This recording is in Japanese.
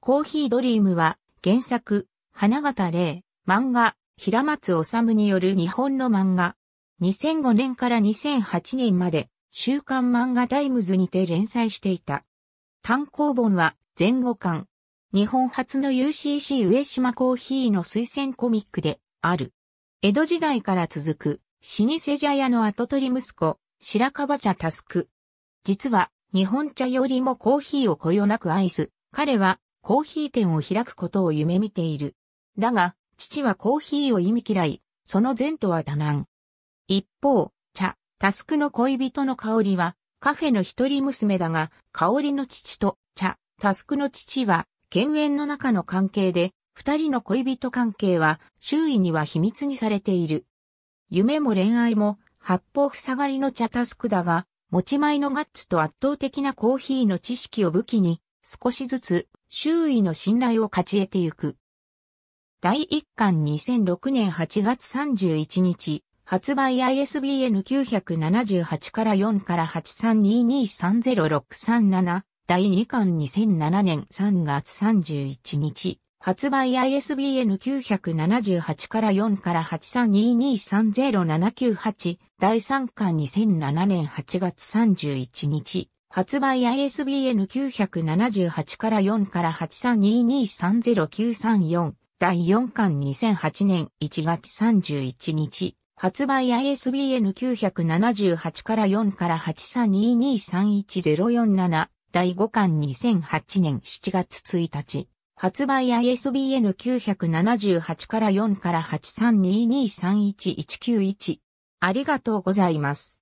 コーヒードリームは原作、花形霊、漫画、平松治による日本の漫画。2005年から2008年まで週刊漫画タイムズにて連載していた。単行本は前後巻。日本初の UCC 上島コーヒーの推薦コミックである。江戸時代から続く老舗茶屋の跡取り息子、白樺茶タスク。実は日本茶よりもコーヒーをこよなく愛す。彼はコーヒー店を開くことを夢見ている。だが、父はコーヒーを意味嫌い、その前途は多難。一方、茶、タスクの恋人の香りは、カフェの一人娘だが、香りの父と茶、タスクの父は、犬猿の中の関係で、二人の恋人関係は、周囲には秘密にされている。夢も恋愛も、八方塞がりの茶タスクだが、持ち前のガッツと圧倒的なコーヒーの知識を武器に、少しずつ周囲の信頼を勝ち得てゆく。第1巻2006年8月31日、発売 ISBN 978から4から8 3 2 2 3 0 6 3 7第2巻2007年3月31日、発売 ISBN 978から4から8 3 2 2 3 0 7 9 8第3巻2007年8月31日、発売 ISBN 978から4から832230934第4巻2008年1月31日発売 ISBN 978から4から832231047第5巻2008年7月1日発売 ISBN 978から4から832231191ありがとうございます。